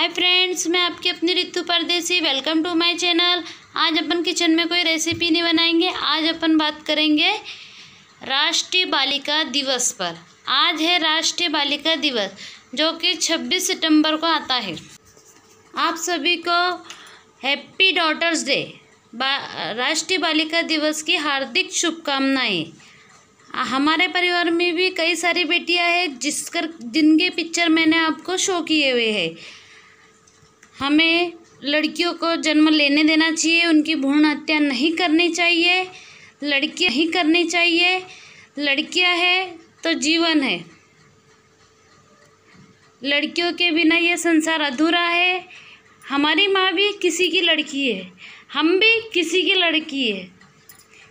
hi friends मैं आपकी अपनी रितु परदेसी वेलकम टू माय चैनल आज अपन किचन में कोई रेसिपी नहीं बनाएंगे आज अपन बात करेंगे राष्ट्रीय बालिका दिवस पर आज है राष्ट्रीय बालिका दिवस जो कि 26 सितंबर को आता है आप सभी को हैप्पी डॉटर्स डे बा, राष्ट्रीय बालिका दिवस की हार्दिक शुभकामनाएँ हमारे परिवार में भी कई सारी बेटियां हैं जिसकर जिनके पिक्चर मैंने आपको शो किए हुए हैं हमें लड़कियों को जन्म लेने देना चाहिए उनकी भ्रूण हत्या नहीं करनी चाहिए लड़कियाँ ही करनी चाहिए लड़कियां है तो जीवन है लड़कियों के बिना यह संसार अधूरा है हमारी माँ भी किसी की लड़की है हम भी किसी की लड़की है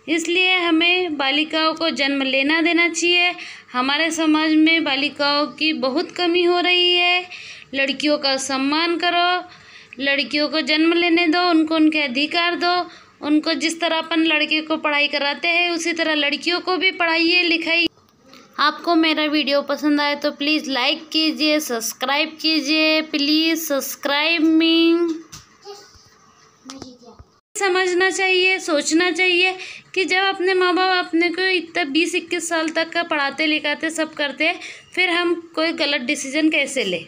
इसलिए हमें बालिकाओं को जन्म लेना देना चाहिए हमारे समाज में बालिकाओं की बहुत कमी हो रही है लड़कियों का सम्मान करो लड़कियों को जन्म लेने दो उनको उनके अधिकार दो उनको जिस तरह अपन लड़के को पढ़ाई कराते हैं उसी तरह लड़कियों को भी पढ़ाइए लिखाइए आपको मेरा वीडियो पसंद आए तो प्लीज़ लाइक कीजिए सब्सक्राइब कीजिए प्लीज़ सब्सक्राइब मी समझना चाहिए सोचना चाहिए कि जब अपने माँ बाप अपने को इतना बीस इक्कीस साल तक का पढ़ाते लिखाते सब करते हैं फिर हम कोई गलत डिसीजन कैसे ले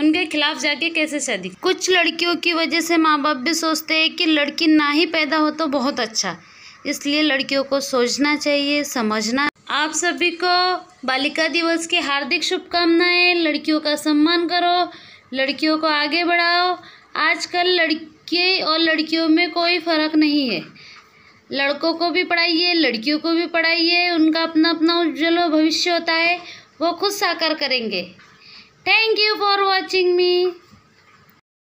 उनके खिलाफ जाके कैसे शादी कुछ लड़कियों की वजह से माँ बाप भी सोचते हैं कि लड़की ना ही पैदा हो तो बहुत अच्छा इसलिए लड़कियों को सोचना चाहिए समझना आप सभी को बालिका दिवस की हार्दिक शुभकामनाएं लड़कियों का सम्मान करो लड़कियों को आगे बढ़ाओ आजकल लड़के और लड़कियों में कोई फ़र्क नहीं है लड़कों को भी पढ़ाइए लड़कियों को भी पढ़ाइए उनका अपना अपना उज्जवल भविष्य होता है वो खुद साकार करेंगे thank you for watching me